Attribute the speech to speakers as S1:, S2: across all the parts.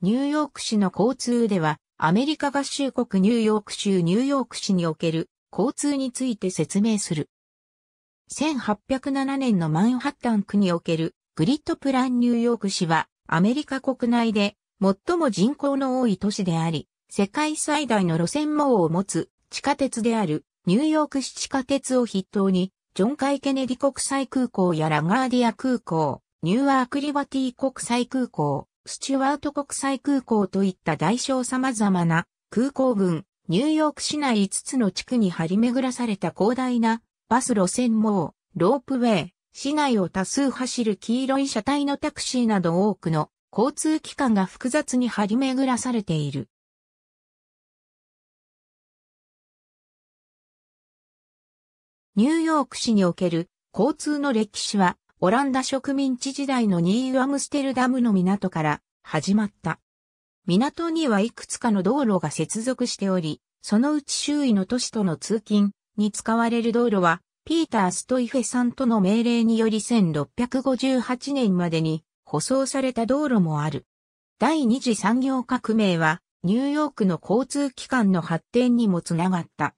S1: ニューヨーク市の交通では、アメリカ合衆国ニューヨーク州ニューヨーク市における交通について説明する。1807年のマンハッタン区におけるグリッドプランニューヨーク市はアメリカ国内で最も人口の多い都市であり、世界最大の路線網を持つ地下鉄であるニューヨーク市地下鉄を筆頭に、ジョン・カイ・ケネディ国際空港やラガーディア空港、ニューアークリバティ国際空港、スチュワート国際空港といった代償様々な空港群、ニューヨーク市内5つの地区に張り巡らされた広大なバス路線網、ロープウェイ、市内を多数走る黄色い車体のタクシーなど多くの交通機関が複雑に張り巡らされている。ニューヨーク市における交通の歴史はオランダ植民地時代のニーユアムステルダムの港から始まった。港にはいくつかの道路が接続しており、そのうち周囲の都市との通勤に使われる道路は、ピーター・ストイフェさんとの命令により1658年までに舗装された道路もある。第二次産業革命は、ニューヨークの交通機関の発展にもつながった。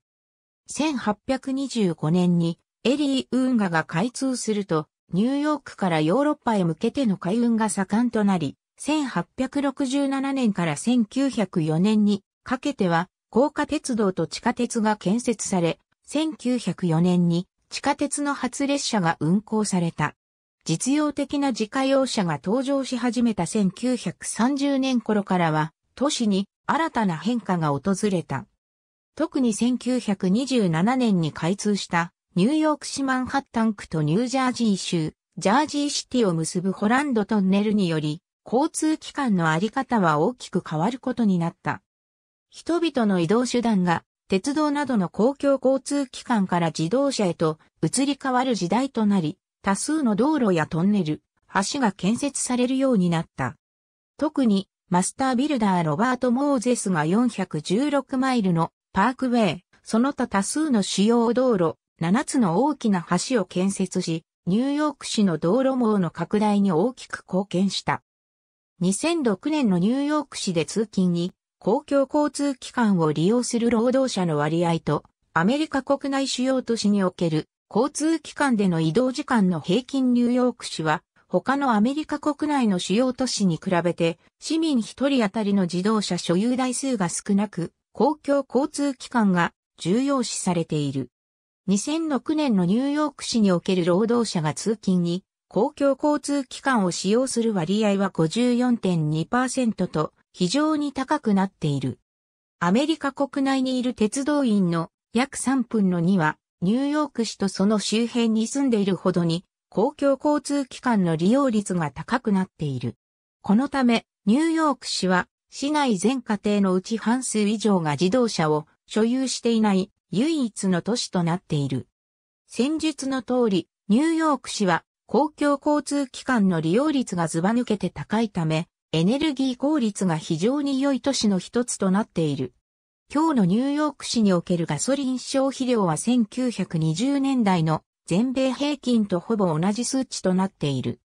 S1: 1825年にエリー・ウンガが開通すると、ニューヨークからヨーロッパへ向けての海運が盛んとなり、1867年から1904年にかけては、高架鉄道と地下鉄が建設され、1904年に地下鉄の初列車が運行された。実用的な自家用車が登場し始めた1930年頃からは、都市に新たな変化が訪れた。特に1927年に開通したニューヨーク市マンハッタン区とニュージャージー州、ジャージーシティを結ぶホランドトンネルにより、交通機関のあり方は大きく変わることになった。人々の移動手段が鉄道などの公共交通機関から自動車へと移り変わる時代となり、多数の道路やトンネル、橋が建設されるようになった。特にマスタービルダーロバート・モーゼスが416マイルのパークウェイ、その他多数の主要道路、7つの大きな橋を建設し、ニューヨーク市の道路網の拡大に大きく貢献した。2006年のニューヨーク市で通勤に公共交通機関を利用する労働者の割合とアメリカ国内主要都市における交通機関での移動時間の平均ニューヨーク市は他のアメリカ国内の主要都市に比べて市民1人当たりの自動車所有台数が少なく公共交通機関が重要視されている。2006年のニューヨーク市における労働者が通勤に公共交通機関を使用する割合は54.2%と非常に高くなっている。アメリカ国内にいる鉄道員の約3分の2はニューヨーク市とその周辺に住んでいるほどに公共交通機関の利用率が高くなっている。このためニューヨーク市は市内全家庭のうち半数以上が自動車を所有していない唯一の都市となっている。先述の通り、ニューヨーク市は公共交通機関の利用率がずば抜けて高いため、エネルギー効率が非常に良い都市の一つとなっている。今日のニューヨーク市におけるガソリン消費量は1920年代の全米平均とほぼ同じ数値となっている。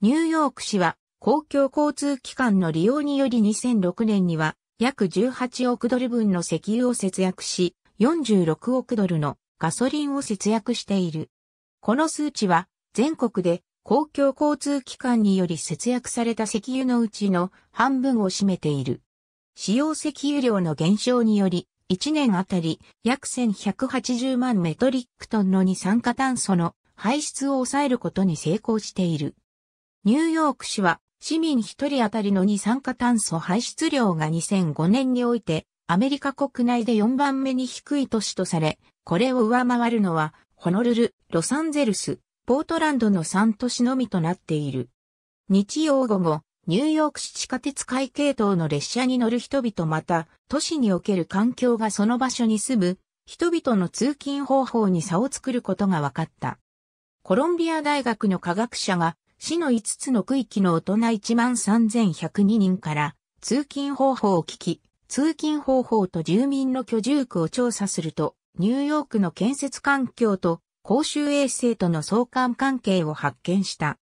S1: ニューヨーク市は公共交通機関の利用により2006年には約18億ドル分の石油を節約し、46億ドルのガソリンを節約している。この数値は全国で公共交通機関により節約された石油のうちの半分を占めている。使用石油量の減少により、1年あたり約1180万メトリックトンの二酸化炭素の排出を抑えることに成功している。ニューヨーク市は市民1人当たりの二酸化炭素排出量が2005年においてアメリカ国内で4番目に低い都市とされ、これを上回るのは、ホノルル、ロサンゼルス、ポートランドの3都市のみとなっている。日曜午後、ニューヨーク市地下鉄会系統の列車に乗る人々また、都市における環境がその場所に住む、人々の通勤方法に差を作ることが分かった。コロンビア大学の科学者が、市の5つの区域の大人1万3102人から、通勤方法を聞き、通勤方法と住民の居住区を調査すると、ニューヨークの建設環境と公衆衛生との相関関係を発見した。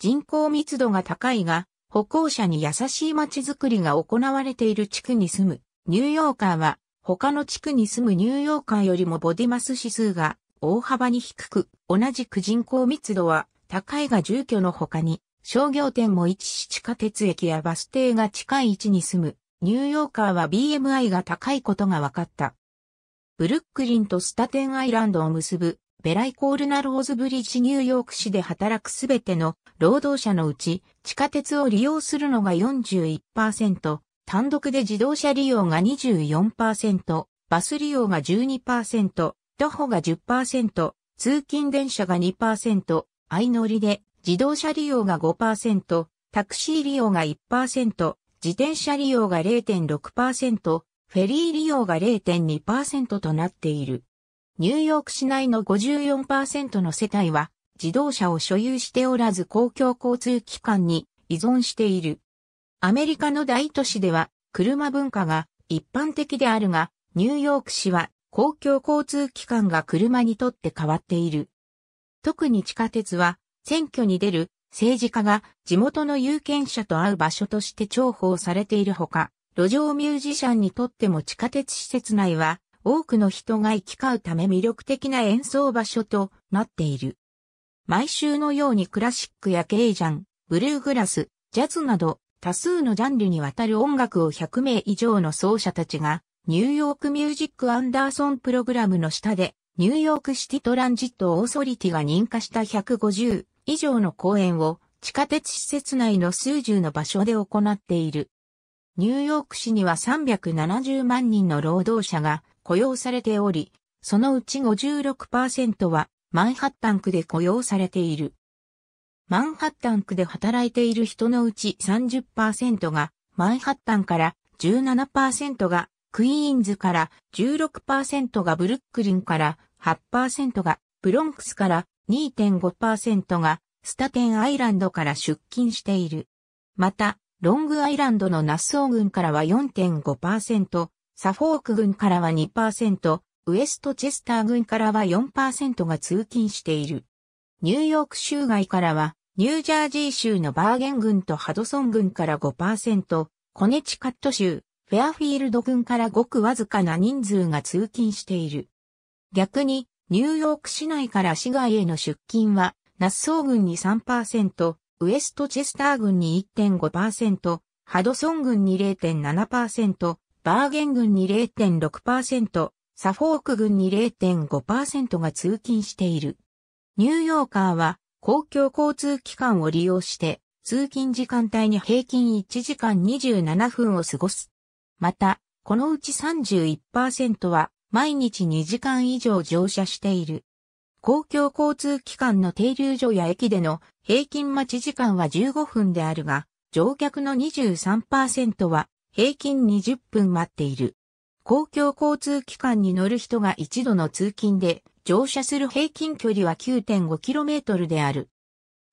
S1: 人口密度が高いが、歩行者に優しい街づくりが行われている地区に住むニューヨーカーは、他の地区に住むニューヨーカーよりもボディマス指数が大幅に低く、同じく人口密度は高いが住居の他に、商業店も一置地下鉄駅やバス停が近い位置に住むニューヨーカーは BMI が高いことが分かった。ブルックリンとスタテンアイランドを結ぶベライコールナローズブリッジニューヨーク市で働くすべての労働者のうち地下鉄を利用するのが41%、単独で自動車利用が24%、バス利用が12%、徒歩が10%、通勤電車が2%、相乗りで自動車利用が5%、タクシー利用が1%、自転車利用が0.6%、フェリー利用が0.2%となっている。ニューヨーク市内の54%の世帯は自動車を所有しておらず公共交通機関に依存している。アメリカの大都市では車文化が一般的であるが、ニューヨーク市は公共交通機関が車にとって変わっている。特に地下鉄は選挙に出る政治家が地元の有権者と会う場所として重宝されているほか、路上ミュージシャンにとっても地下鉄施設内は多くの人が行き交うため魅力的な演奏場所となっている。毎週のようにクラシックやケイジャン、ブルーグラス、ジャズなど多数のジャンルにわたる音楽を100名以上の奏者たちがニューヨークミュージックアンダーソンプログラムの下でニューヨークシティトランジットオーソリティが認可した150以上の公演を地下鉄施設内の数十の場所で行っている。ニューヨーク市には370万人の労働者が雇用されており、そのうち56%はマンハッタン区で雇用されている。マンハッタン区で働いている人のうち30%がマンハッタンから17%がクイーンズから16%がブルックリンから8%がブロンクスから2.5%がスタテンアイランドから出勤している。また、ロングアイランドのナッソー郡からは4.5%、サフォーク郡からは2%、ウエストチェスター郡からは4%が通勤している。ニューヨーク州外からは、ニュージャージー州のバーゲン郡とハドソン郡から5%、コネチカット州、フェアフィールド郡からごくわずかな人数が通勤している。逆に、ニューヨーク市内から市外への出勤は、ナッソー郡に3%、ウエストチェスター郡に1.5%、ハドソン郡に0.7%、バーゲン郡に0.6%、サフォーク郡に0.5%が通勤している。ニューヨーカーは公共交通機関を利用して通勤時間帯に平均1時間27分を過ごす。また、このうち31%は毎日2時間以上乗車している。公共交通機関の停留所や駅での平均待ち時間は15分であるが、乗客の23%は平均20分待っている。公共交通機関に乗る人が一度の通勤で乗車する平均距離は 9.5km である。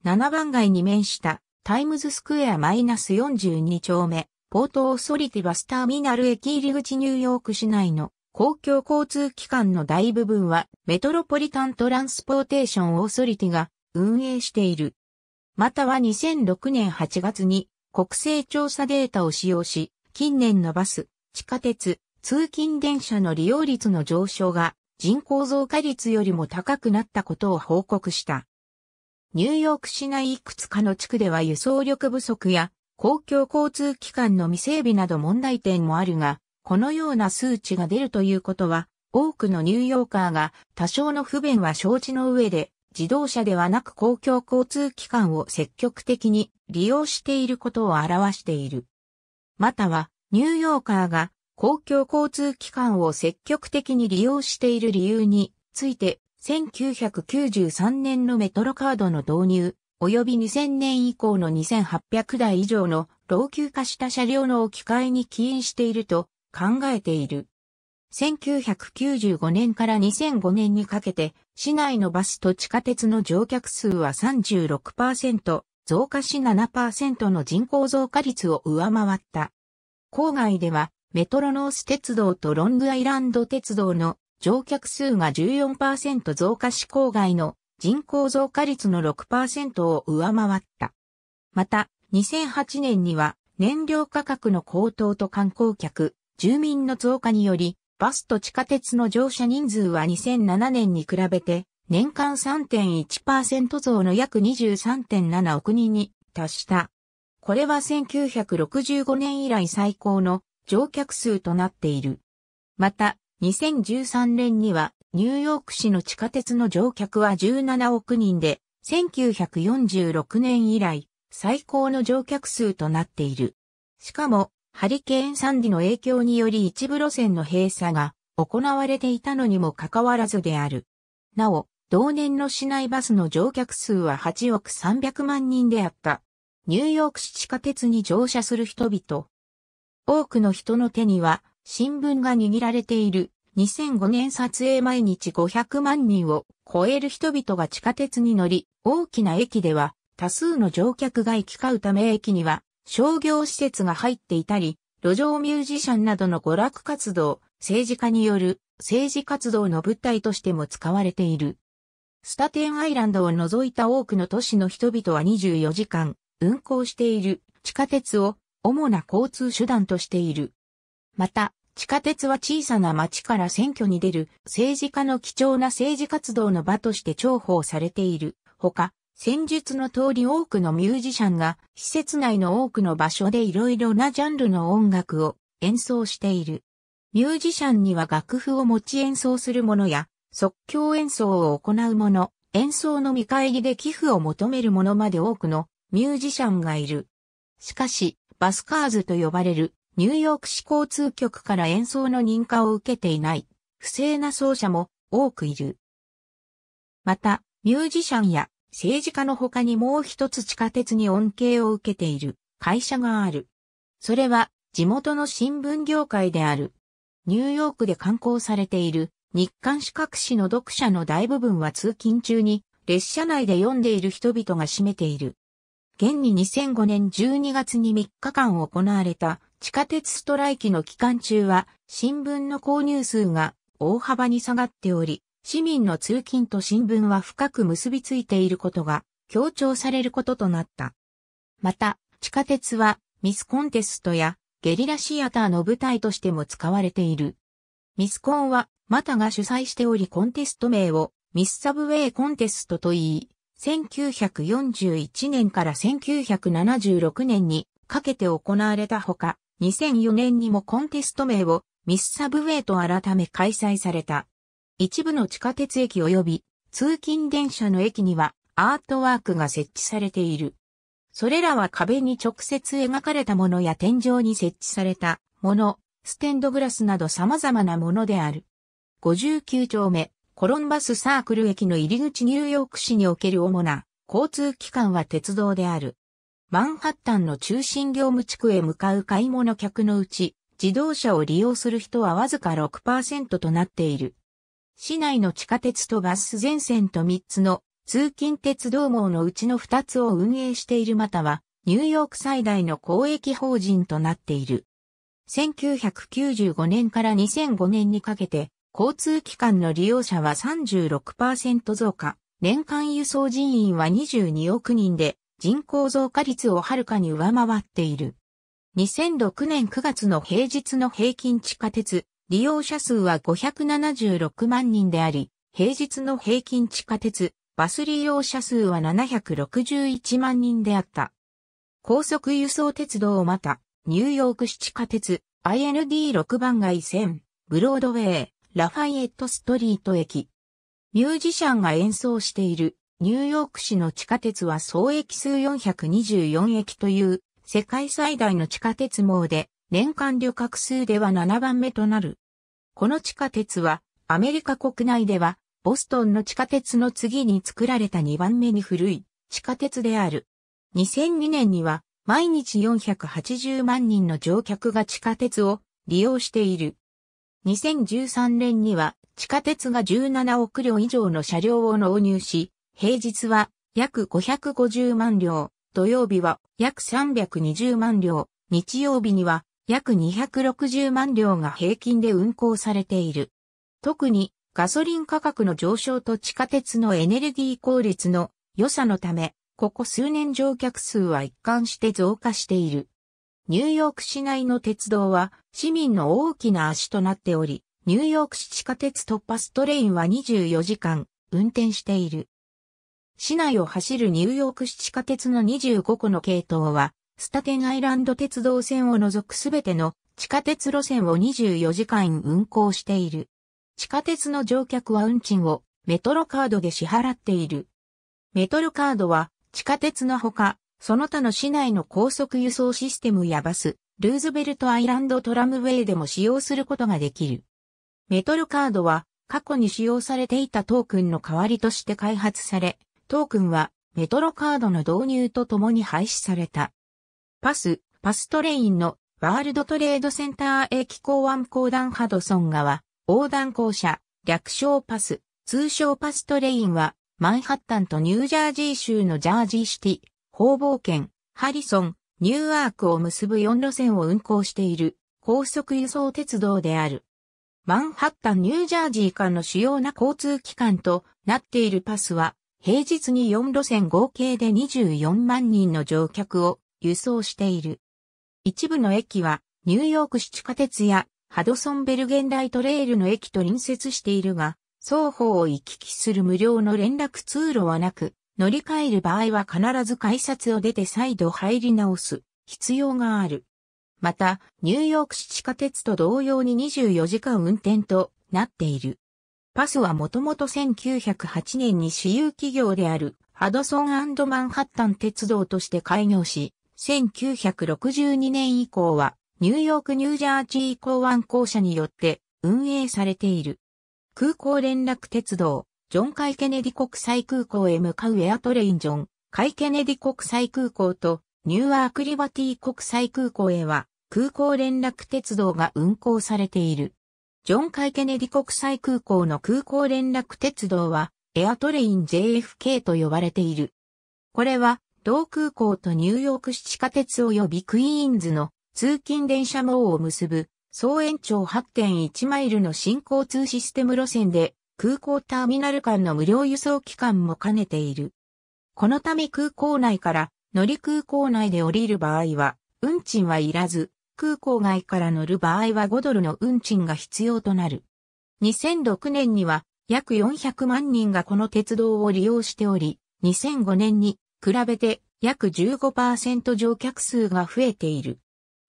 S1: 7番街に面したタイムズスクエアマイナス42丁目、ポートオーソリティバスターミナル駅入り口ニューヨーク市内の公共交通機関の大部分はメトロポリタントランスポーテーションオーソリティが運営している。または2006年8月に国勢調査データを使用し、近年のバス、地下鉄、通勤電車の利用率の上昇が人口増加率よりも高くなったことを報告した。ニューヨーク市内いくつかの地区では輸送力不足や公共交通機関の未整備など問題点もあるが、このような数値が出るということは、多くのニューヨーカーが多少の不便は承知の上で、自動車ではなく公共交通機関を積極的に利用していることを表している。または、ニューヨーカーが公共交通機関を積極的に利用している理由について、1993年のメトロカードの導入、及び2000年以降の2800台以上の老朽化した車両の置き換えに起因していると考えている。1995年から2005年にかけて、市内のバスと地下鉄の乗客数は36%、増加し7%の人口増加率を上回った。郊外では、メトロノース鉄道とロングアイランド鉄道の乗客数が14%増加し郊外の人口増加率の6%を上回った。また、2008年には燃料価格の高騰と観光客、住民の増加により、バスと地下鉄の乗車人数は2007年に比べて、年間3.1%増の約23.7億人に達した。これは1965年以来最高の乗客数となっている。また、2013年にはニューヨーク市の地下鉄の乗客は17億人で、1946年以来最高の乗客数となっている。しかも、ハリケーンサンディの影響により一部路線の閉鎖が行われていたのにもかかわらずである。なお、同年の市内バスの乗客数は8億300万人であった。ニューヨーク市地下鉄に乗車する人々。多くの人の手には新聞が握られている。2005年撮影毎日500万人を超える人々が地下鉄に乗り、大きな駅では多数の乗客が行き交うため駅には商業施設が入っていたり、路上ミュージシャンなどの娯楽活動、政治家による政治活動の物体としても使われている。スタテンアイランドを除いた多くの都市の人々は24時間運行している地下鉄を主な交通手段としている。また、地下鉄は小さな町から選挙に出る政治家の貴重な政治活動の場として重宝されている。ほか、戦術の通り多くのミュージシャンが施設内の多くの場所でいろいろなジャンルの音楽を演奏している。ミュージシャンには楽譜を持ち演奏するものや即興演奏を行うもの、演奏の見返りで寄付を求めるものまで多くのミュージシャンがいる。しかし、バスカーズと呼ばれるニューヨーク市交通局から演奏の認可を受けていない不正な奏者も多くいる。また、ミュージシャンや政治家の他にもう一つ地下鉄に恩恵を受けている会社がある。それは地元の新聞業界である。ニューヨークで刊行されている日刊四角誌の読者の大部分は通勤中に列車内で読んでいる人々が占めている。現に2005年12月に3日間行われた地下鉄ストライキの期間中は新聞の購入数が大幅に下がっており、市民の通勤と新聞は深く結びついていることが強調されることとなった。また、地下鉄はミスコンテストやゲリラシアターの舞台としても使われている。ミスコンは、マタが主催しておりコンテスト名をミスサブウェイコンテストと言い、1941年から1976年にかけて行われたほか、2004年にもコンテスト名をミスサブウェイと改め開催された。一部の地下鉄駅及び通勤電車の駅にはアートワークが設置されている。それらは壁に直接描かれたものや天井に設置されたもの、ステンドグラスなど様々なものである。59丁目、コロンバスサークル駅の入り口ニューヨーク市における主な交通機関は鉄道である。マンハッタンの中心業務地区へ向かう買い物客のうち、自動車を利用する人はわずか6%となっている。市内の地下鉄とバス全線と3つの通勤鉄道網のうちの2つを運営しているまたは、ニューヨーク最大の公益法人となっている。1995年から2005年にかけて、交通機関の利用者は36%増加、年間輸送人員は22億人で、人口増加率をはるかに上回っている。2006年9月の平日の平均地下鉄、利用者数は576万人であり、平日の平均地下鉄、バス利用者数は761万人であった。高速輸送鉄道をまた、ニューヨーク市地下鉄、IND6 番街線、ブロードウェイ、ラファイエットストリート駅。ミュージシャンが演奏しているニューヨーク市の地下鉄は総駅数424駅という世界最大の地下鉄網で年間旅客数では7番目となるこの地下鉄は、アメリカ国内では、ボストンの地下鉄の次に作られた2番目に古い地下鉄である。2002年には、毎日480万人の乗客が地下鉄を利用している。2013年には地下鉄が17億両以上の車両を納入し、平日は約550万両、土曜日は約320万両、日曜日には約260万両が平均で運行されている。特にガソリン価格の上昇と地下鉄のエネルギー効率の良さのため、ここ数年乗客数は一貫して増加している。ニューヨーク市内の鉄道は市民の大きな足となっており、ニューヨーク市地下鉄突破ストレインは24時間運転している。市内を走るニューヨーク市地下鉄の25個の系統はスタテンアイランド鉄道線を除くすべての地下鉄路線を24時間運行している。地下鉄の乗客は運賃をメトロカードで支払っている。メトロカードは地下鉄のほか、その他の市内の高速輸送システムやバス、ルーズベルトアイランドトラムウェイでも使用することができる。メトロカードは過去に使用されていたトークンの代わりとして開発され、トークンはメトロカードの導入とともに廃止された。パス、パストレインのワールドトレードセンター駅港湾港団ハドソン川、横断校舎、略称パス、通称パストレインは、マンハッタンとニュージャージー州のジャージーシティ、方ー圏、ハリソン、ニューアークを結ぶ4路線を運行している高速輸送鉄道である。マンハッタン・ニュージャージー間の主要な交通機関となっているパスは、平日に4路線合計で24万人の乗客を輸送している。一部の駅は、ニューヨーク市地下鉄や、ハドソンベルゲンライトレールの駅と隣接しているが、双方を行き来する無料の連絡通路はなく、乗り換える場合は必ず改札を出て再度入り直す必要がある。また、ニューヨーク市地下鉄と同様に24時間運転となっている。パスはもともと1908年に私有企業であるハドソンマンハッタン鉄道として開業し、1962年以降は、ニューヨーク・ニュージャージー港湾公社によって運営されている。空港連絡鉄道、ジョン・カイ・ケネディ国際空港へ向かうエアトレイン・ジョン・カイ・ケネディ国際空港と、ニューアーク・リバティ国際空港へは、空港連絡鉄道が運行されている。ジョン・カイ・ケネディ国際空港の空港連絡鉄道は、エアトレイン JFK と呼ばれている。これは、同空港とニューヨーク市地下鉄及びクイーンズの通勤電車網を結ぶ総延長8.1マイルの新交通システム路線で空港ターミナル間の無料輸送期間も兼ねている。このため空港内から乗り空港内で降りる場合は運賃はいらず、空港外から乗る場合は5ドルの運賃が必要となる。2006年には約400万人がこの鉄道を利用しており、2005年に比べて約15%乗客数が増えている。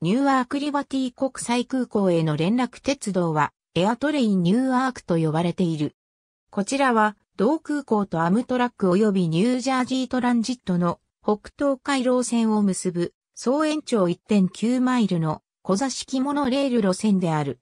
S1: ニューアークリバティ国際空港への連絡鉄道はエアトレインニューアークと呼ばれている。こちらは同空港とアムトラック及びニュージャージートランジットの北東海路線を結ぶ総延長1.9マイルの小座式モノレール路線である。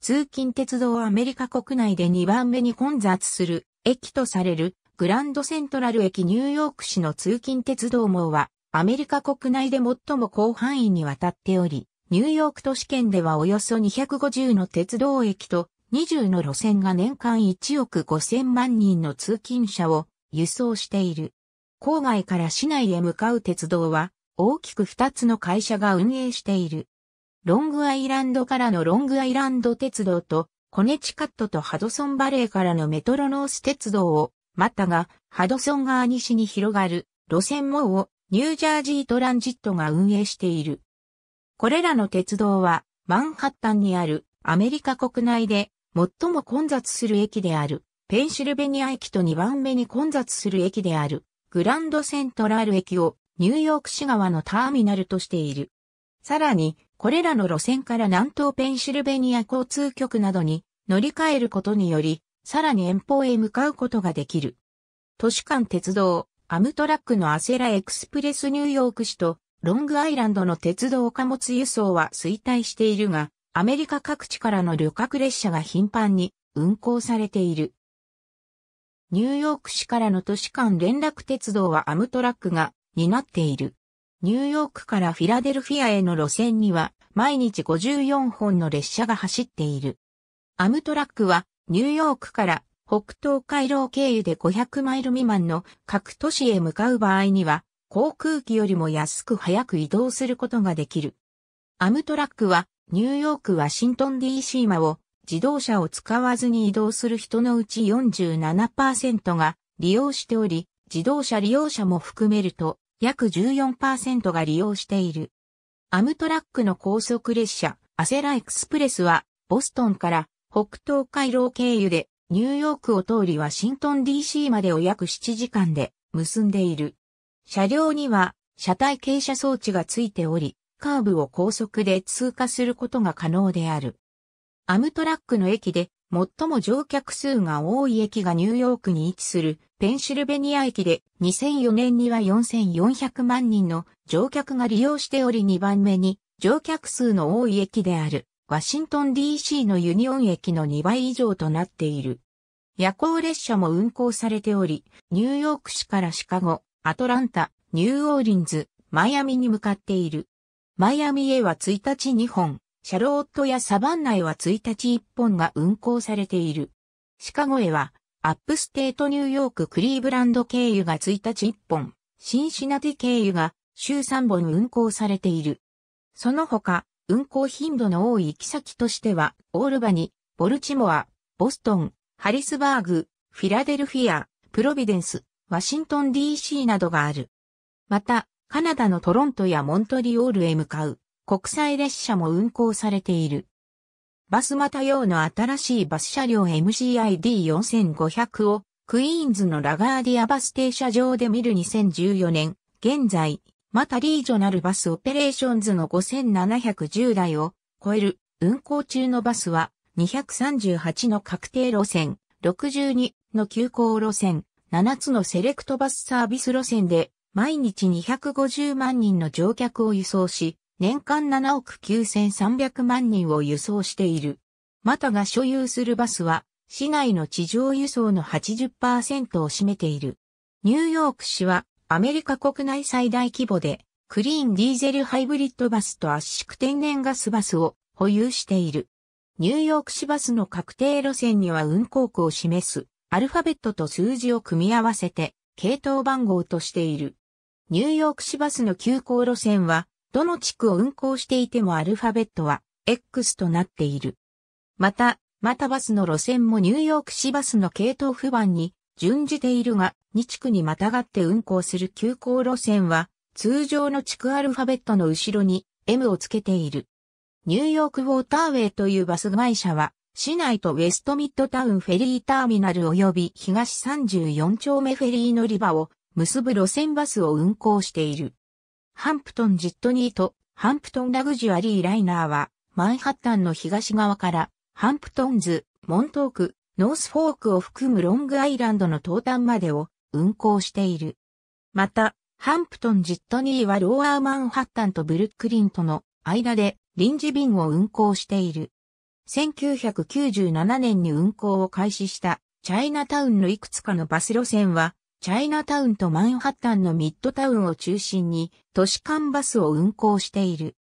S1: 通勤鉄道はアメリカ国内で2番目に混雑する駅とされるグランドセントラル駅ニューヨーク市の通勤鉄道網は、アメリカ国内で最も広範囲にわたっており、ニューヨーク都市圏ではおよそ250の鉄道駅と20の路線が年間1億5000万人の通勤者を輸送している。郊外から市内へ向かう鉄道は大きく2つの会社が運営している。ロングアイランドからのロングアイランド鉄道とコネチカットとハドソンバレーからのメトロノース鉄道を待ったが、ハドソン川西に広がる路線網をニュージャージートランジットが運営している。これらの鉄道は、マンハッタンにあるアメリカ国内で最も混雑する駅である、ペンシルベニア駅と2番目に混雑する駅である、グランドセントラル駅をニューヨーク市側のターミナルとしている。さらに、これらの路線から南東ペンシルベニア交通局などに乗り換えることにより、さらに遠方へ向かうことができる。都市間鉄道、アムトラックのアセラエクスプレスニューヨーク市とロングアイランドの鉄道貨物輸送は衰退しているが、アメリカ各地からの旅客列車が頻繁に運行されている。ニューヨーク市からの都市間連絡鉄道はアムトラックが担っている。ニューヨークからフィラデルフィアへの路線には毎日54本の列車が走っている。アムトラックはニューヨークから北東回廊経由で500マイル未満の各都市へ向かう場合には、航空機よりも安く早く移動することができる。アムトラックは、ニューヨーク・ワシントン DC 間を自動車を使わずに移動する人のうち47%が利用しており、自動車利用者も含めると約14%が利用している。アムトラックの高速列車、アセラエクスプレスは、ボストンから北東回廊経由でニューヨークを通りワシントン DC までを約7時間で結んでいる。車両には車体傾斜装置がついており、カーブを高速で通過することが可能である。アムトラックの駅で最も乗客数が多い駅がニューヨークに位置するペンシルベニア駅で2004年には4400万人の乗客が利用しており2番目に乗客数の多い駅である。ワシントン DC のユニオン駅の2倍以上となっている。夜行列車も運行されており、ニューヨーク市からシカゴ、アトランタ、ニューオーリンズ、マイアミに向かっている。マイアミへは1日2本、シャロットやサバンナへは1日1本が運行されている。シカゴへは、アップステートニューヨーククリーブランド経由が1日1本、シンシナティ経由が週3本運行されている。その他、運行頻度の多い行き先としては、オールバニ、ボルチモア、ボストン、ハリスバーグ、フィラデルフィア、プロビデンス、ワシントン DC などがある。また、カナダのトロントやモントリオールへ向かう国際列車も運行されている。バスまた用の新しいバス車両 MCID4500 をクイーンズのラガーディアバス停車場で見る2014年、現在、またリージョナルバスオペレーションズの5710台を超える運行中のバスは238の確定路線、62の急行路線、7つのセレクトバスサービス路線で毎日250万人の乗客を輸送し、年間7億9300万人を輸送している。またが所有するバスは市内の地上輸送の80%を占めている。ニューヨーク市はアメリカ国内最大規模で、クリーンディーゼルハイブリッドバスと圧縮天然ガスバスを保有している。ニューヨーク市バスの確定路線には運行区を示すアルファベットと数字を組み合わせて系統番号としている。ニューヨーク市バスの急行路線はどの地区を運行していてもアルファベットは X となっている。また、またバスの路線もニューヨーク市バスの系統不番に準じているが、二地区にまたがって運行する急行路線は、通常の地区アルファベットの後ろに M をつけている。ニューヨークウォーターウェイというバス会社は、市内とウェストミッドタウンフェリーターミナル及び東34丁目フェリー乗り場を結ぶ路線バスを運行している。ハンプトンジットニーとハンプトンラグジュアリーライナーは、マンハッタンの東側から、ハンプトンズ、モントーク、ノースフォークを含むロングアイランドの東端までを運行している。また、ハンプトン・ジットニーはローアーマンハッタンとブルックリンとの間で臨時便を運行している。1997年に運行を開始したチャイナタウンのいくつかのバス路線は、チャイナタウンとマンハッタンのミッドタウンを中心に都市間バスを運行している。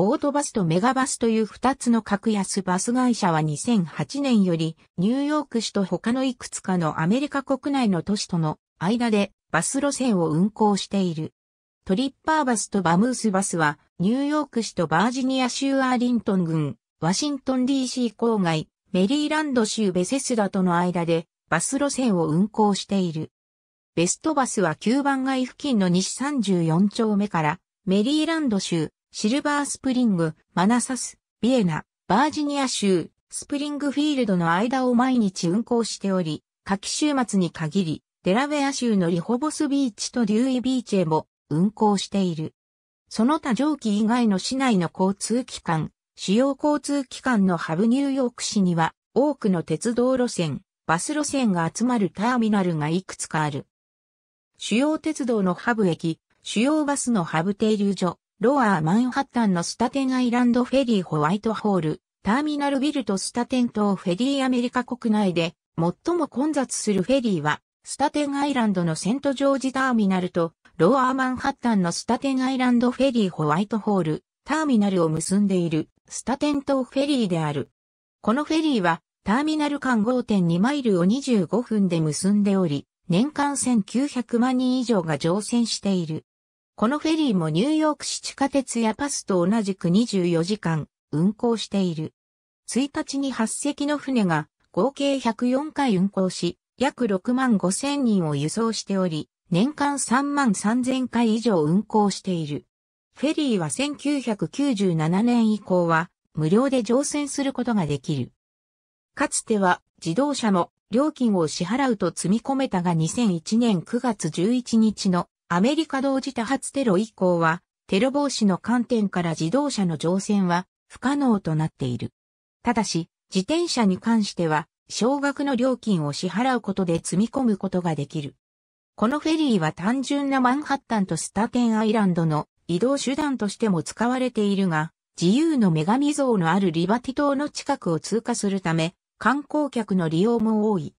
S1: オートバスとメガバスという2つの格安バス会社は2008年よりニューヨーク市と他のいくつかのアメリカ国内の都市との間でバス路線を運行している。トリッパーバスとバムースバスはニューヨーク市とバージニア州アーリントン郡、ワシントン DC 郊外、メリーランド州ベセスダとの間でバス路線を運行している。ベストバスは9番街付近の西34丁目からメリーランド州シルバースプリング、マナサス、ビエナ、バージニア州、スプリングフィールドの間を毎日運行しており、夏季週末に限り、デラウェア州のリホボスビーチとデューイビーチへも運行している。その他上記以外の市内の交通機関、主要交通機関のハブニューヨーク市には多くの鉄道路線、バス路線が集まるターミナルがいくつかある。主要鉄道のハブ駅、主要バスのハブ停留所、ロアーマンハッタンのスタテンアイランドフェリーホワイトホール、ターミナルビルとスタテン島フェリーアメリカ国内で最も混雑するフェリーは、スタテンアイランドのセントジョージターミナルと、ロアーマンハッタンのスタテンアイランドフェリーホワイトホール、ターミナルを結んでいる、スタテン島フェリーである。このフェリーは、ターミナル間5.2マイルを25分で結んでおり、年間1900万人以上が乗船している。このフェリーもニューヨーク市地下鉄やパスと同じく24時間運行している。1日に8隻の船が合計104回運行し、約6万5千人を輸送しており、年間3万3千回以上運行している。フェリーは1997年以降は無料で乗船することができる。かつては自動車も料金を支払うと積み込めたが2001年9月11日のアメリカ同時多発テロ以降は、テロ防止の観点から自動車の乗船は不可能となっている。ただし、自転車に関しては、少額の料金を支払うことで積み込むことができる。このフェリーは単純なマンハッタンとスタテンアイランドの移動手段としても使われているが、自由の女神像のあるリバティ島の近くを通過するため、観光客の利用も多い。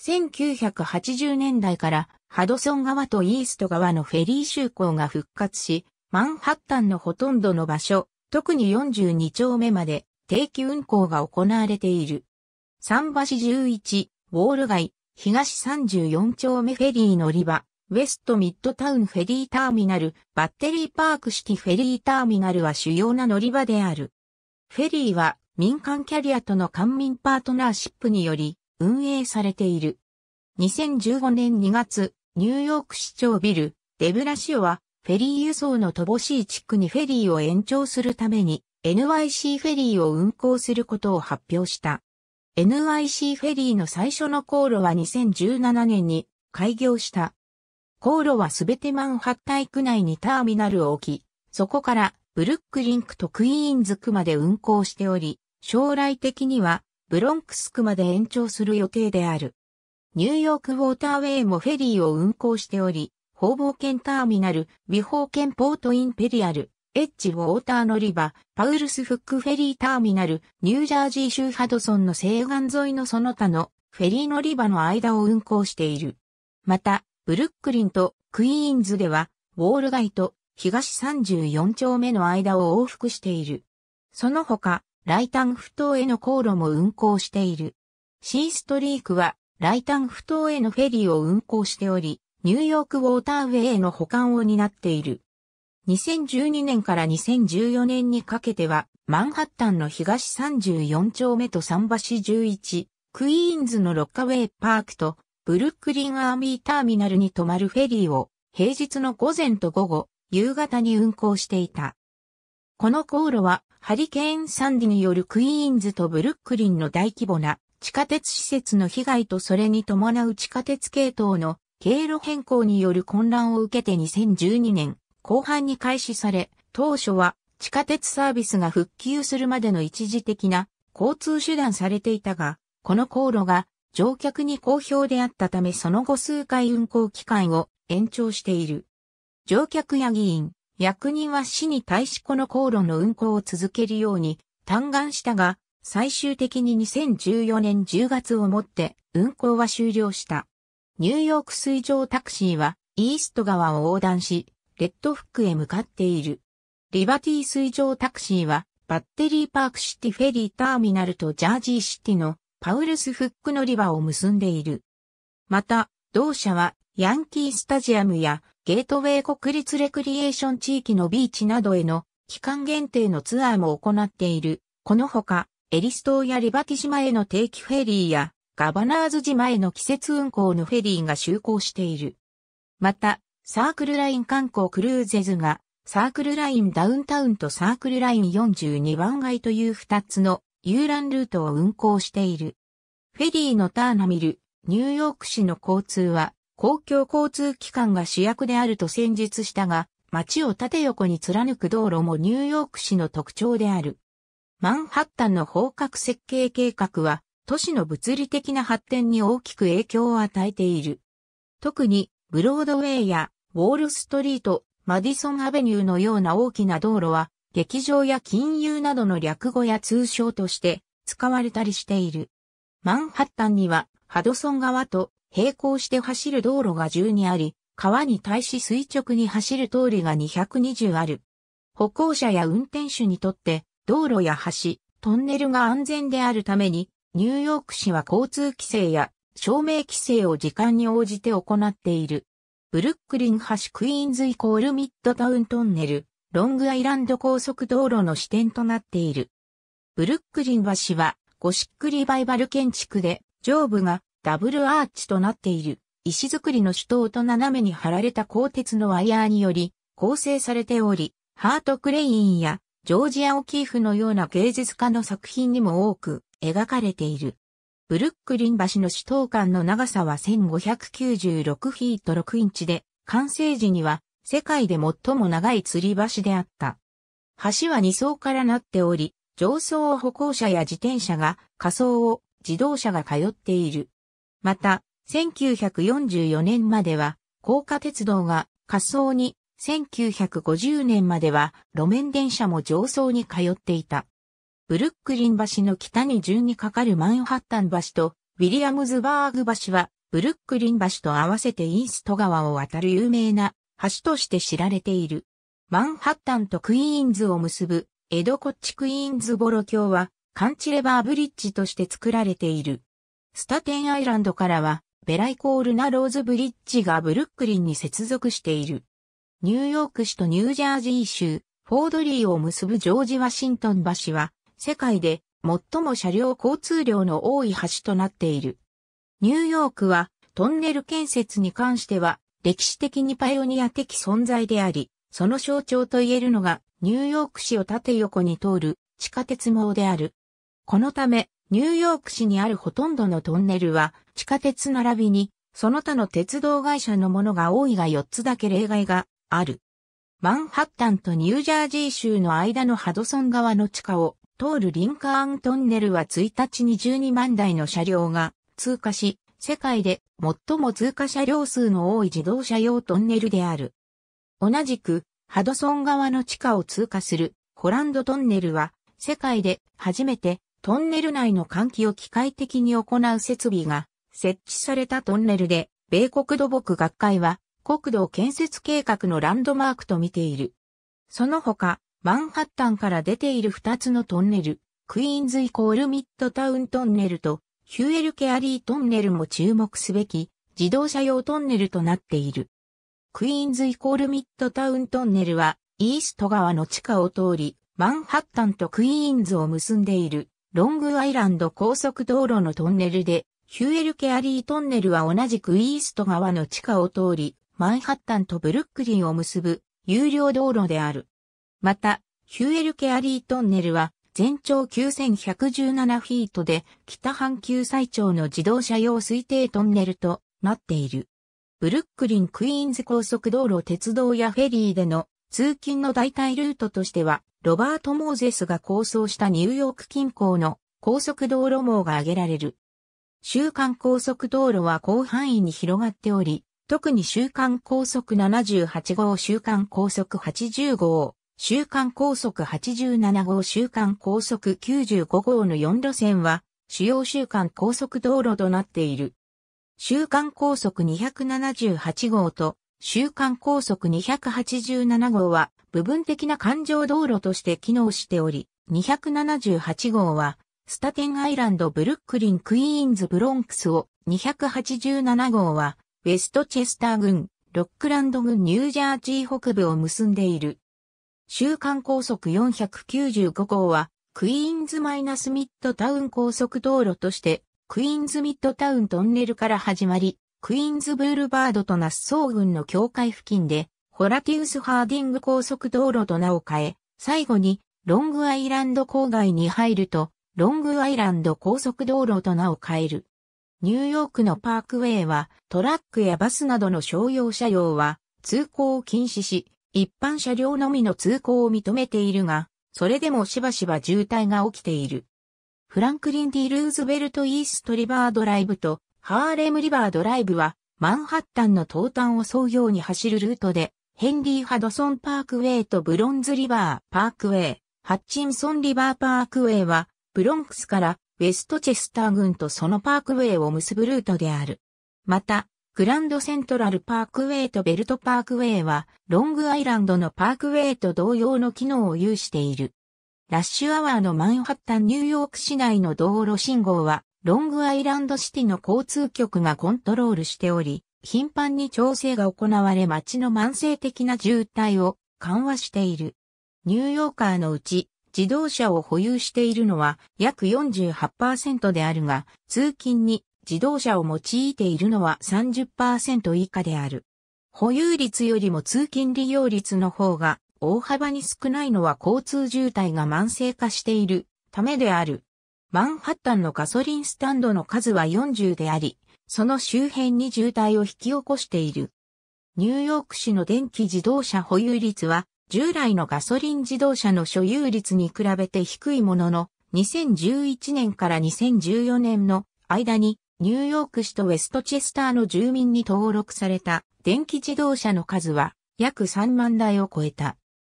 S1: 1980年代からハドソン川とイースト川のフェリー就航が復活し、マンハッタンのほとんどの場所、特に42丁目まで定期運行が行われている。桟橋11、ウォール街、東34丁目フェリー乗り場、ウェストミッドタウンフェリーターミナル、バッテリーパークシティフェリーターミナルは主要な乗り場である。フェリーは民間キャリアとの官民パートナーシップにより運営されている。2015年2月、ニューヨーク市長ビル、デブラシオは、フェリー輸送の乏しい地区にフェリーを延長するために、NYC フェリーを運行することを発表した。NYC フェリーの最初の航路は2017年に開業した。航路はすべてマンハッタン区内にターミナルを置き、そこからブルックリンクとクイーンズ区まで運行しており、将来的にはブロンクス区まで延長する予定である。ニューヨークウォーターウェイもフェリーを運航しており、方々圏ターミナル、美方圏ポートインペリアル、エッジウォーター乗り場、パウルスフックフェリーターミナル、ニュージャージー州ハドソンの西岸沿いのその他のフェリー乗り場の間を運航している。また、ブルックリンとクイーンズでは、ウォール街と東34丁目の間を往復している。その他、ライタンフ頭への航路も運航している。シーストリークはライタン不島へのフェリーを運航しており、ニューヨークウォーターウェイへの保管を担っている。2012年から2014年にかけては、マンハッタンの東34丁目と桟橋11、クイーンズのロッカウェイパークと、ブルックリンアーミーターミナルに泊まるフェリーを、平日の午前と午後、夕方に運航していた。この航路は、ハリケーンサンディによるクイーンズとブルックリンの大規模な地下鉄施設の被害とそれに伴う地下鉄系統の経路変更による混乱を受けて2012年後半に開始され、当初は地下鉄サービスが復旧するまでの一時的な交通手段されていたが、この航路が乗客に好評であったためその後数回運行期間を延長している。乗客や議員、役人は市に対しこの航路の運行を続けるように嘆願したが、最終的に2014年10月をもって運行は終了した。ニューヨーク水上タクシーはイースト川を横断し、レッドフックへ向かっている。リバティ水上タクシーはバッテリーパークシティフェリーターミナルとジャージーシティのパウルスフック乗り場を結んでいる。また、同社はヤンキースタジアムやゲートウェイ国立レクリエーション地域のビーチなどへの期間限定のツアーも行っている。このほか、エリストーやリバティ島への定期フェリーや、ガバナーズ島への季節運行のフェリーが就航している。また、サークルライン観光クルーゼズが、サークルラインダウンタウンとサークルライン42番街という2つの遊覧ルートを運行している。フェリーのターナミル、ニューヨーク市の交通は、公共交通機関が主役であると先日したが、街を縦横に貫く道路もニューヨーク市の特徴である。マンハッタンの方角設計計画は、都市の物理的な発展に大きく影響を与えている。特に、ブロードウェイや、ウォールストリート、マディソンアベニューのような大きな道路は、劇場や金融などの略語や通称として使われたりしている。マンハッタンには、ハドソン川と並行して走る道路が10にあり、川に対し垂直に走る通りが220ある。歩行者や運転手にとって道路や橋、トンネルが安全であるために、ニューヨーク市は交通規制や照明規制を時間に応じて行っている。ブルックリン橋クイーンズイコールミッドタウントンネル、ロングアイランド高速道路の支点となっている。ブルックリン橋はゴシックリバイバル建築で上部がダブルアーチとなっている石造りの主塔と斜めに張られた鋼鉄のワイヤーにより構成されており、ハートクレインやジョージア・オキーフのような芸術家の作品にも多く描かれている。ブルックリン橋の主塔間の長さは1596フィート6インチで、完成時には世界で最も長い吊り橋であった。橋は2層からなっており、上層を歩行者や自転車が、下層を自動車が通っている。また、1944年までは、高架鉄道が滑走に1950年までは路面電車も上層に通っていた。ブルックリン橋の北に順に架かるマンハッタン橋とウィリアムズバーグ橋はブルックリン橋と合わせてイースト川を渡る有名な橋として知られている。マンハッタンとクイーンズを結ぶエドコッチクイーンズボロ橋はカンチレバーブリッジとして作られている。スタテンアイランドからはベライコールなローズブリッジがブルックリンに接続している。ニューヨーク市とニュージャージー州、フォードリーを結ぶジョージ・ワシントン橋は、世界で最も車両交通量の多い橋となっている。ニューヨークは、トンネル建設に関しては、歴史的にパイオニア的存在であり、その象徴と言えるのが、ニューヨーク市を縦横に通る地下鉄網である。このため、ニューヨーク市にあるほとんどのトンネルは、地下鉄並びに、その他の鉄道会社のものが多いが4つだけ例外がある。マンハッタンとニュージャージー州の間のハドソン川の地下を通るリンカーントンネルは1日に12万台の車両が通過し、世界で最も通過車両数の多い自動車用トンネルである。同じく、ハドソン川の地下を通過するコランドトンネルは、世界で初めてトンネル内の換気を機械的に行う設備が設置されたトンネルで、米国土木学会は国土建設計画のランドマークと見ている。その他、マンハッタンから出ている2つのトンネル、クイーンズイコールミッドタウントンネルとヒュエルケアリートンネルも注目すべき自動車用トンネルとなっている。クイーンズイコールミッドタウントンネルはイースト川の地下を通りマンハッタンとクイーンズを結んでいるロングアイランド高速道路のトンネルでヒュエルケアリートンネルは同じくイースト川の地下を通りマンハッタンとブルックリンを結ぶ有料道路である。また、ヒューエル・ケアリートンネルは全長9117フィートで北半球最長の自動車用推定トンネルとなっている。ブルックリン・クイーンズ高速道路鉄道やフェリーでの通勤の代替ルートとしては、ロバート・モーゼスが構想したニューヨーク近郊の高速道路網が挙げられる。週間高速道路は広範囲に広がっており、特に週刊高速78号、週刊高速80号、週刊高速87号、週刊高速95号の4路線は、主要週刊高速道路となっている。週刊高速278号と週刊高速287号は部分的な環状道路として機能しており、278号はスタテンアイランドブルックリンクイーンズブロンクスを、287号はウェストチェスター郡、ロックランド郡ニュージャージー北部を結んでいる。週間高速495号は、クイーンズマイナスミッドタウン高速道路として、クイーンズミッドタウントンネルから始まり、クイーンズブールバードとナッソー郡の境界付近で、ホラティウス・ハーディング高速道路と名を変え、最後に、ロングアイランド郊外に入ると、ロングアイランド高速道路と名を変える。ニューヨークのパークウェイはトラックやバスなどの商用車両は通行を禁止し、一般車両のみの通行を認めているが、それでもしばしば渋滞が起きている。フランクリン・ディ・ルーズベルト・イースト・リバードライブとハーレム・リバードライブはマンハッタンの東端を沿うように走るルートで、ヘンリー・ハドソン・パークウェイとブロンズ・リバー・パークウェイ、ハッチンソン・リバー・パークウェイは、ブロンクスからウェストチェスター郡とそのパークウェイを結ぶルートである。また、グランドセントラルパークウェイとベルトパークウェイは、ロングアイランドのパークウェイと同様の機能を有している。ラッシュアワーのマンハッタンニューヨーク市内の道路信号は、ロングアイランドシティの交通局がコントロールしており、頻繁に調整が行われ街の慢性的な渋滞を緩和している。ニューヨーカーのうち自動車を保有しているのは約48%であるが、通勤に自動車を用いているのは30%以下である。保有率よりも通勤利用率の方が大幅に少ないのは交通渋滞が慢性化しているためである。マンハッタンのガソリンスタンドの数は40であり、その周辺に渋滞を引き起こしている。ニューヨーク市の電気自動車保有率は従来のガソリン自動車の所有率に比べて低いものの、2011年から2014年の間にニューヨーク市とウェストチェスターの住民に登録された電気自動車の数は約3万台を超えた。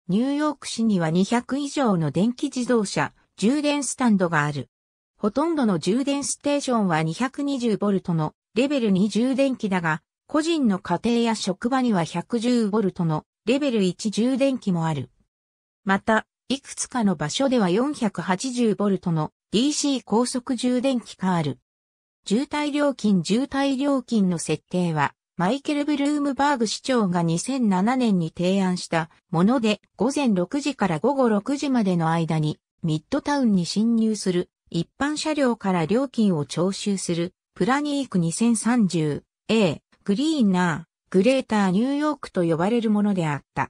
S1: ニューヨーク市には200以上の電気自動車、充電スタンドがある。ほとんどの充電ステーションは2 2 0ボルトのレベル2充電器だが、個人の家庭や職場には1 1 0ボルトのレベル1充電器もある。また、いくつかの場所では 480V の DC 高速充電器がある。渋滞料金渋滞料金の設定は、マイケル・ブルームバーグ市長が2007年に提案したもので、午前6時から午後6時までの間に、ミッドタウンに侵入する、一般車両から料金を徴収する、プラニーク 2030A、グリーンナグレーターニューヨークと呼ばれるものであった。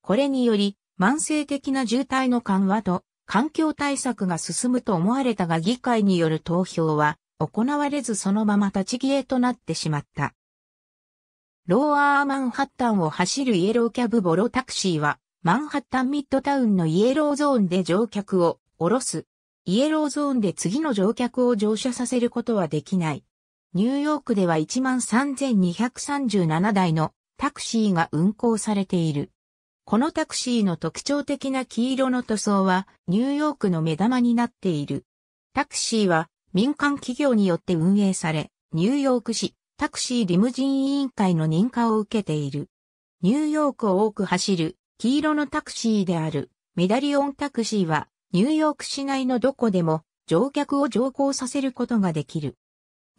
S1: これにより、慢性的な渋滞の緩和と環境対策が進むと思われたが議会による投票は行われずそのまま立ち消えとなってしまった。ローアーマンハッタンを走るイエローキャブボロタクシーはマンハッタンミッドタウンのイエローゾーンで乗客を降ろす。イエローゾーンで次の乗客を乗車させることはできない。ニューヨークでは13,237台のタクシーが運行されている。このタクシーの特徴的な黄色の塗装はニューヨークの目玉になっている。タクシーは民間企業によって運営され、ニューヨーク市タクシーリムジン委員会の認可を受けている。ニューヨークを多く走る黄色のタクシーであるメダリオンタクシーはニューヨーク市内のどこでも乗客を乗降させることができる。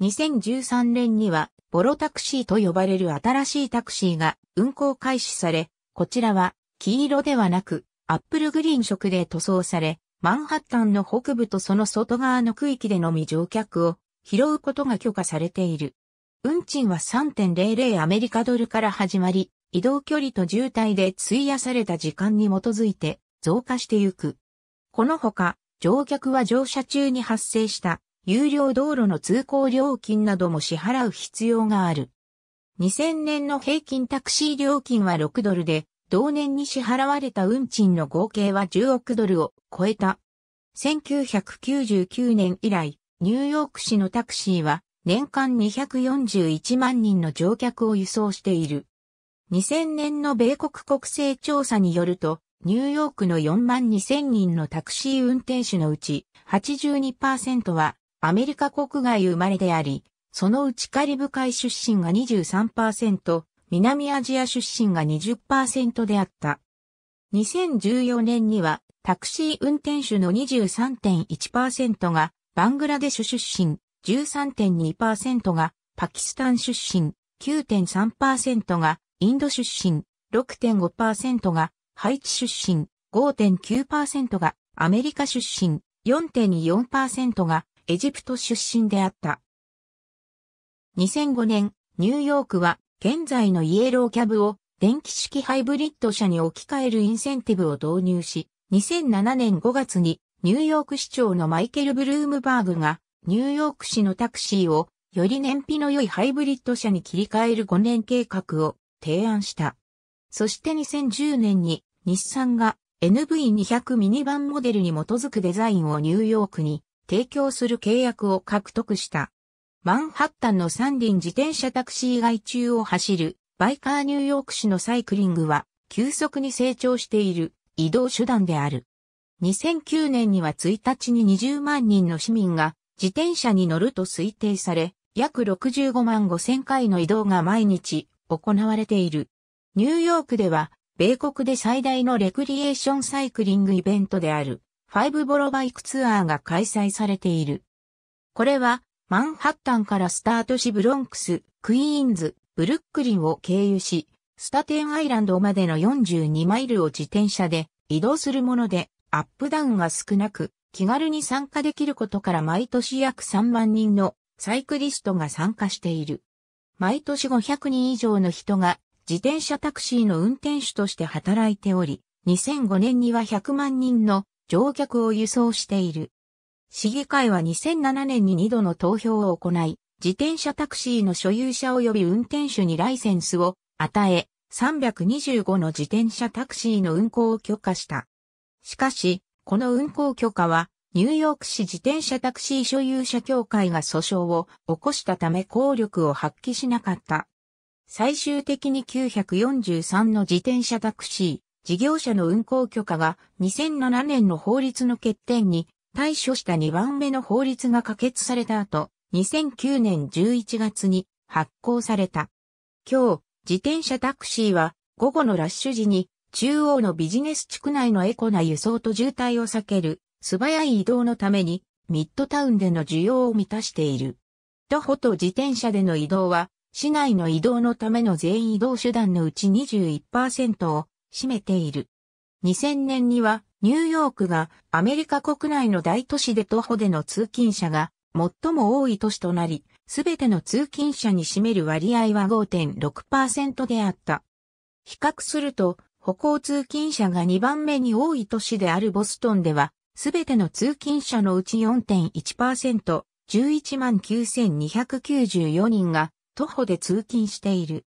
S1: 2013年にはボロタクシーと呼ばれる新しいタクシーが運行開始され、こちらは黄色ではなくアップルグリーン色で塗装され、マンハッタンの北部とその外側の区域でのみ乗客を拾うことが許可されている。運賃は3.00アメリカドルから始まり、移動距離と渋滞で費やされた時間に基づいて増加してゆく。このほか、乗客は乗車中に発生した有料道路の通行料金なども支払う必要がある。2000年の平均タクシー料金は6ドルで、同年に支払われた運賃の合計は10億ドルを超えた。1999年以来、ニューヨーク市のタクシーは年間241万人の乗客を輸送している。2000年の米国国勢調査によると、ニューヨークの4万2000人のタクシー運転手のうち82%はアメリカ国外生まれであり、そのうちカリブ海出身が23%、南アジア出身が20%であった。2014年にはタクシー運転手の23.1%がバングラデシュ出身、13.2%がパキスタン出身、9.3%がインド出身、6.5%がハイチ出身、5.9%がアメリカ出身、4.4%がエジプト出身であった。2005年、ニューヨークは現在のイエローキャブを電気式ハイブリッド車に置き換えるインセンティブを導入し、2007年5月にニューヨーク市長のマイケル・ブルームバーグがニューヨーク市のタクシーをより燃費の良いハイブリッド車に切り替える5年計画を提案した。そして2010年に日産が NV200 ミニバンモデルに基づくデザインをニューヨークに提供する契約を獲得した。マンハッタンの三輪自転車タクシー外中を走るバイカーニューヨーク市のサイクリングは急速に成長している移動手段である。2009年には1日に20万人の市民が自転車に乗ると推定され、約65万5千回の移動が毎日行われている。ニューヨークでは米国で最大のレクリエーションサイクリングイベントである5ボロバイクツアーが開催されている。これは、マンハッタンからスタートしブロンクス、クイーンズ、ブルックリンを経由し、スタテンアイランドまでの42マイルを自転車で移動するもので、アップダウンが少なく、気軽に参加できることから毎年約3万人のサイクリストが参加している。毎年500人以上の人が自転車タクシーの運転手として働いており、2005年には100万人の乗客を輸送している。市議会は2007年に2度の投票を行い、自転車タクシーの所有者及び運転手にライセンスを与え、325の自転車タクシーの運行を許可した。しかし、この運行許可は、ニューヨーク市自転車タクシー所有者協会が訴訟を起こしたため効力を発揮しなかった。最終的に943の自転車タクシー、事業者の運行許可が2007年の法律の欠点に対処した2番目の法律が可決された後、2009年11月に発行された。今日、自転車タクシーは午後のラッシュ時に中央のビジネス地区内のエコな輸送と渋滞を避ける素早い移動のためにミッドタウンでの需要を満たしている。徒歩と自転車での移動は市内の移動のための全移動手段のうち21%を占めている。2000年にはニューヨークがアメリカ国内の大都市で徒歩での通勤者が最も多い都市となり、すべての通勤者に占める割合は5.6%であった。比較すると、歩行通勤者が2番目に多い都市であるボストンでは、すべての通勤者のうち4.1%、11万9294人が徒歩で通勤している。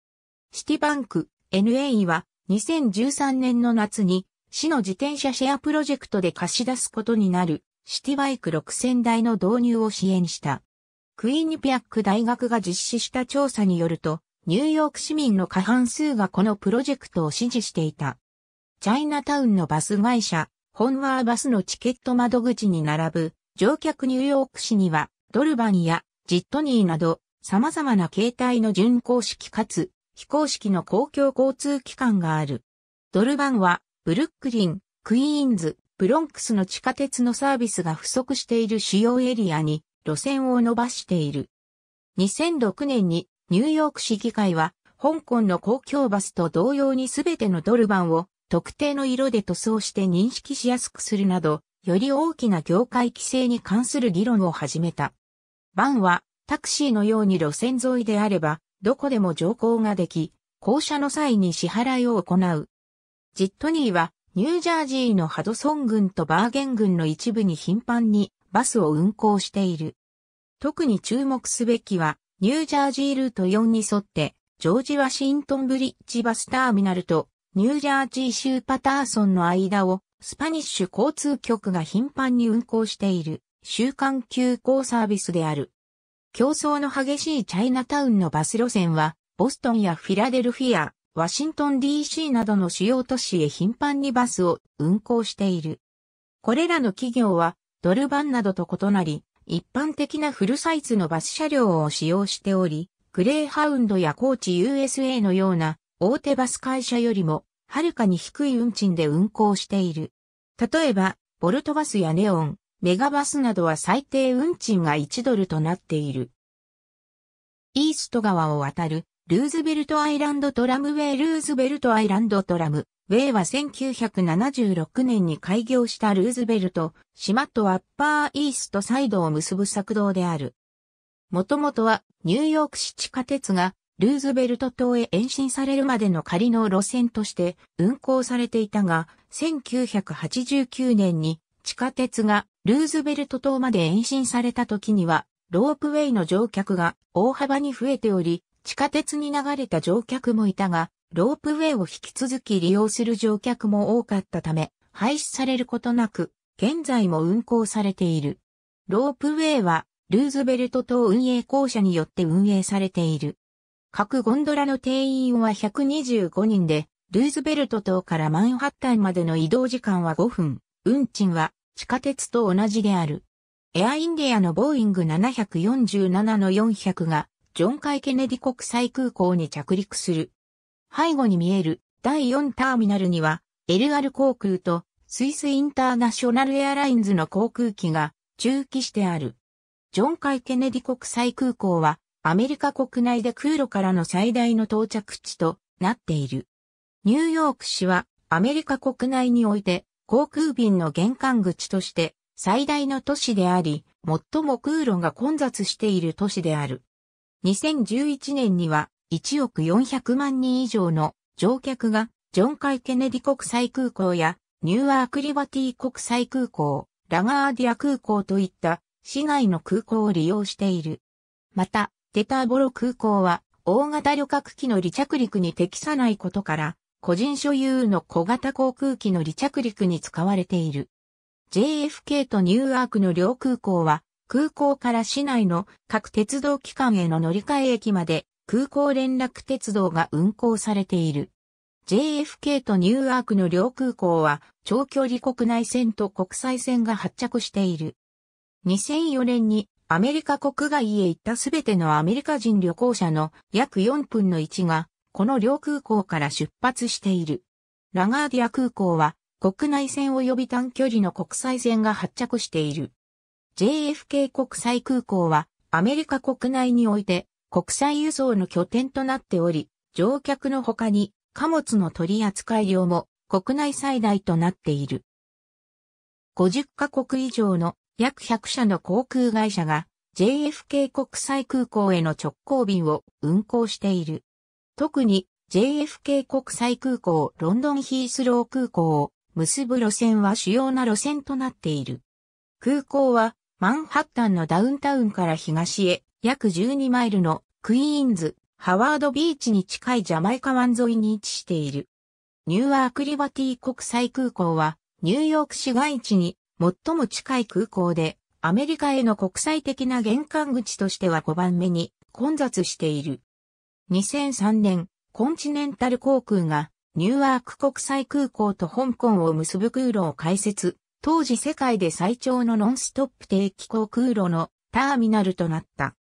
S1: シティバンク、NA は2013年の夏に市の自転車シェアプロジェクトで貸し出すことになるシティバイク6000台の導入を支援した。クイーニピアック大学が実施した調査によると、ニューヨーク市民の過半数がこのプロジェクトを支持していた。チャイナタウンのバス会社、ホンワーバスのチケット窓口に並ぶ乗客ニューヨーク市にはドルバンやジットニーなど様々な形態の巡航式かつ非公式の公共交通機関がある。ドルバンは、ブルックリン、クイーンズ、ブロンクスの地下鉄のサービスが不足している主要エリアに路線を伸ばしている。2006年にニューヨーク市議会は香港の公共バスと同様に全てのドルバンを特定の色で塗装して認識しやすくするなど、より大きな業界規制に関する議論を始めた。バンはタクシーのように路線沿いであればどこでも乗降ができ、降車の際に支払いを行う。ジットニーは、ニュージャージーのハドソン郡とバーゲン郡の一部に頻繁にバスを運行している。特に注目すべきは、ニュージャージールート4に沿って、ジョージ・ワシントン・ブリッジバスターミナルと、ニュージャージー州パターソンの間を、スパニッシュ交通局が頻繁に運行している、週間急行サービスである。競争の激しいチャイナタウンのバス路線は、ボストンやフィラデルフィア、ワシントン DC などの主要都市へ頻繁にバスを運行している。これらの企業は、ドルバンなどと異なり、一般的なフルサイズのバス車両を使用しており、グレーハウンドやコーチ USA のような大手バス会社よりも、はるかに低い運賃で運行している。例えば、ボルトバスやネオン、メガバスなどは最低運賃が1ドルとなっている。イースト川を渡る、ルーズベルトアイランドトラムウェイルーズベルトアイランドトラムウェイは1976年に開業したルーズベルト、島とアッパーイーストサイドを結ぶ作動である。もともとはニューヨーク市地下鉄がルーズベルト島へ延伸されるまでの仮の路線として運行されていたが、1989年に地下鉄がルーズベルト島まで延伸された時には、ロープウェイの乗客が大幅に増えており、地下鉄に流れた乗客もいたが、ロープウェイを引き続き利用する乗客も多かったため、廃止されることなく、現在も運行されている。ロープウェイは、ルーズベルト島運営公社によって運営されている。各ゴンドラの定員は125人で、ルーズベルト島からマンハッタンまでの移動時間は5分。運賃は地下鉄と同じである。エアインディアのボーイング747の400がジョン・カイ・ケネディ国際空港に着陸する。背後に見える第4ターミナルには LR 航空とスイスインターナショナルエアラインズの航空機が駐機してある。ジョン・カイ・ケネディ国際空港はアメリカ国内で空路からの最大の到着地となっている。ニューヨーク市はアメリカ国内において航空便の玄関口として最大の都市であり、最も空路が混雑している都市である。2011年には1億400万人以上の乗客がジョン・カイ・ケネディ国際空港やニューアーク・リバティ国際空港、ラガーディア空港といった市内の空港を利用している。また、デターボロ空港は大型旅客機の離着陸に適さないことから個人所有の小型航空機の離着陸に使われている。JFK とニューアークの両空港は、空港から市内の各鉄道機関への乗り換え駅まで空港連絡鉄道が運行されている。JFK とニューアークの両空港は長距離国内線と国際線が発着している。2004年にアメリカ国外へ行ったすべてのアメリカ人旅行者の約4分の1がこの両空港から出発している。ラガーディア空港は国内線及び短距離の国際線が発着している。JFK 国際空港はアメリカ国内において国際輸送の拠点となっており、乗客の他に貨物の取扱量も国内最大となっている。50カ国以上の約100社の航空会社が JFK 国際空港への直行便を運航している。特に JFK 国際空港ロンドンヒースロー空港を結ぶ路線は主要な路線となっている。空港はマンハッタンのダウンタウンから東へ約12マイルのクイーンズ、ハワードビーチに近いジャマイカ湾沿いに位置している。ニューアークリバティ国際空港はニューヨーク市街地に最も近い空港でアメリカへの国際的な玄関口としては5番目に混雑している。2003年、コンチネンタル航空がニューアーク国際空港と香港を結ぶ空路を開設、当時世界で最長のノンストップ定期航空路のターミナルとなった。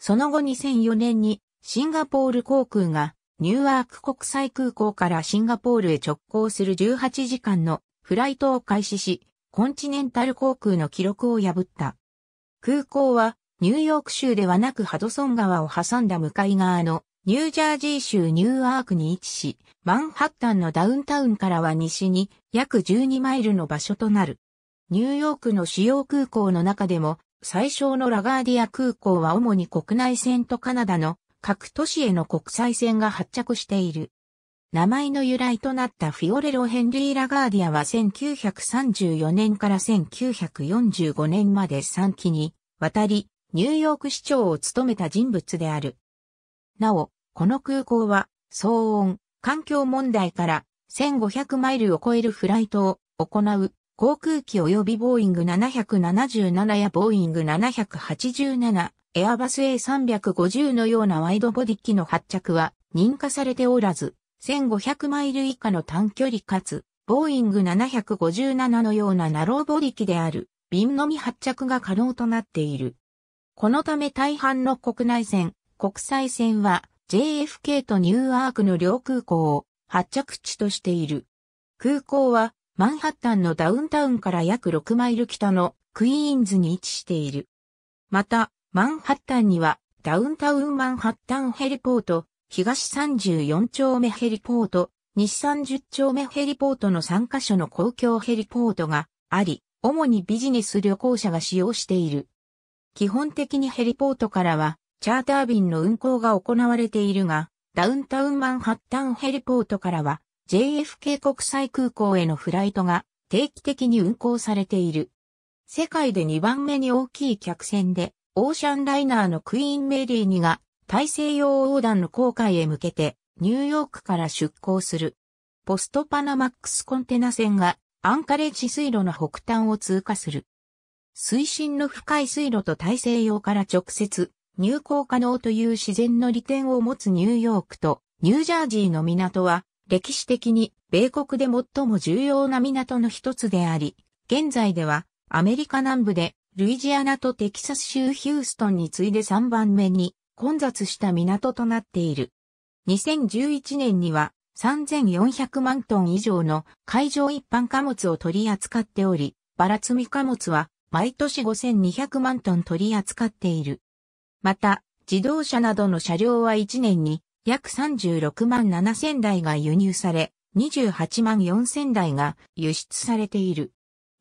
S1: その後2004年にシンガポール航空がニューアーク国際空港からシンガポールへ直行する18時間のフライトを開始し、コンチネンタル航空の記録を破った。空港はニューヨーク州ではなくハドソン川を挟んだ向かい側のニュージャージー州ニューアークに位置し、マンハッタンのダウンタウンからは西に約12マイルの場所となる。ニューヨークの主要空港の中でも、最小のラガーディア空港は主に国内線とカナダの各都市への国際線が発着している。名前の由来となったフィオレロ・ヘンリー・ラガーディアは1934年から1945年まで3期に渡りニューヨーク市長を務めた人物である。なお、この空港は、騒音、環境問題から1500マイルを超えるフライトを行う航空機及びボーイング777やボーイング787、エアバス A350 のようなワイドボディ機の発着は認可されておらず、1500マイル以下の短距離かつ、ボーイング757のようなナローボディ機である、便のみ発着が可能となっている。このため大半の国内線、国際線は JFK とニューアークの両空港を発着地としている。空港はマンハッタンのダウンタウンから約6マイル北のクイーンズに位置している。また、マンハッタンにはダウンタウンマンハッタンヘリポート、東34丁目ヘリポート、西30丁目ヘリポートの3カ所の公共ヘリポートがあり、主にビジネス旅行者が使用している。基本的にヘリポートからはチャーター便の運航が行われているが、ダウンタウンマンハッタンヘリポートからは JFK 国際空港へのフライトが定期的に運航されている。世界で2番目に大きい客船で、オーシャンライナーのクイーンメリー2が大西洋横断の航海へ向けてニューヨークから出港する。ポストパナマックスコンテナ船がアンカレッジ水路の北端を通過する。水深の深い水路と大西洋から直接入港可能という自然の利点を持つニューヨークとニュージャージーの港は歴史的に米国で最も重要な港の一つであり、現在ではアメリカ南部でルイジアナとテキサス州ヒューストンに次いで3番目に混雑した港となっている。2011年には3400万トン以上の海上一般貨物を取り扱っており、バラ積み貨物は毎年5200万トン取り扱っている。また、自動車などの車両は1年に約36万7千台が輸入され、28万4千台が輸出されている。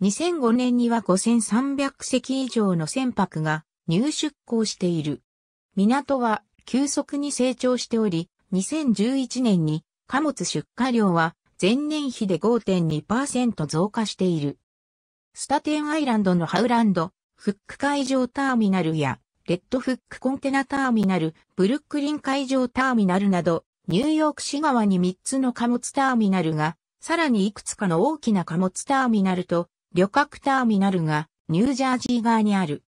S1: 2005年には5300隻以上の船舶が入出港している。港は急速に成長しており、2011年に貨物出荷量は前年比で5.2%増加している。スタテンアイランドのハウランド、フック海上ターミナルやレッドフックコンテナターミナル、ブルックリン海上ターミナルなど、ニューヨーク市側に3つの貨物ターミナルが、さらにいくつかの大きな貨物ターミナルと旅客ターミナルがニュージャージー側にある。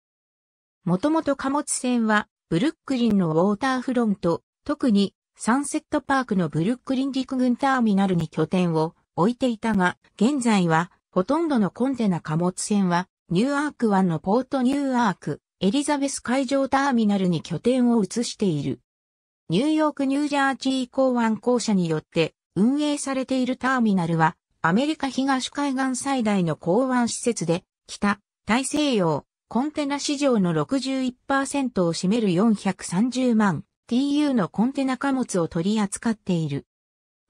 S1: もともと貨物船はブルックリンのウォーターフロント、特にサンセットパークのブルックリン陸軍ターミナルに拠点を置いていたが、現在はほとんどのコンテナ貨物船はニューアーク湾のポートニューアーク、エリザベス海上ターミナルに拠点を移している。ニューヨーク・ニュージャージー港湾公社によって運営されているターミナルは、アメリカ東海岸最大の港湾施設で、北、大西洋、コンテナ市場の61%を占める430万 TU のコンテナ貨物を取り扱っている。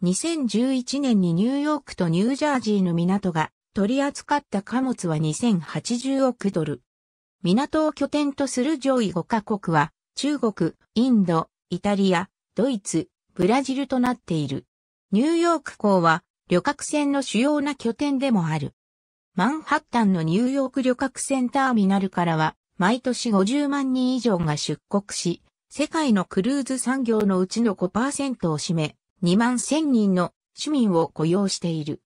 S1: 2011年にニューヨークとニュージャージーの港が取り扱った貨物は2080億ドル。港を拠点とする上位5カ国は、中国、インド、イタリア、ドイツ、ブラジルとなっている。ニューヨーク港は旅客船の主要な拠点でもある。マンハッタンのニューヨーク旅客船ターミナルからは毎年50万人以上が出国し、世界のクルーズ産業のうちの5%を占め、2万1000人の市民を雇用している。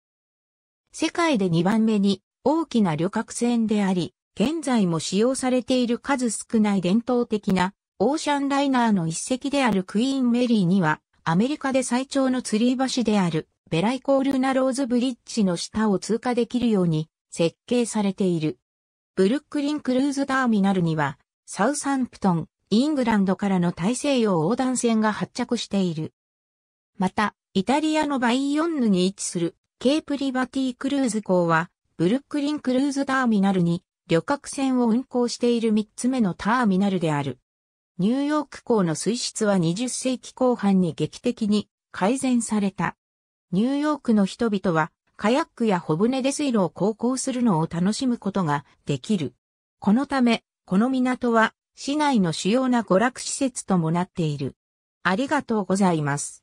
S1: 世界で2番目に大きな旅客船であり、現在も使用されている数少ない伝統的なオーシャンライナーの一隻であるクイーンメリーには、アメリカで最長の吊り橋であるベライコールナローズブリッジの下を通過できるように設計されている。ブルックリンクルーズターミナルには、サウサンプトン、イングランドからの大西洋横断線が発着している。また、イタリアのバイヨンヌに位置するケープリバティクルーズ港は、ブルックリンクルーズターミナルに旅客船を運航している3つ目のターミナルである。ニューヨーク港の水質は20世紀後半に劇的に改善された。ニューヨークの人々はカヤックや小舟で水路を航行するのを楽しむことができる。このため、この港は市内の主要な娯楽施設ともなっている。ありがとうございます。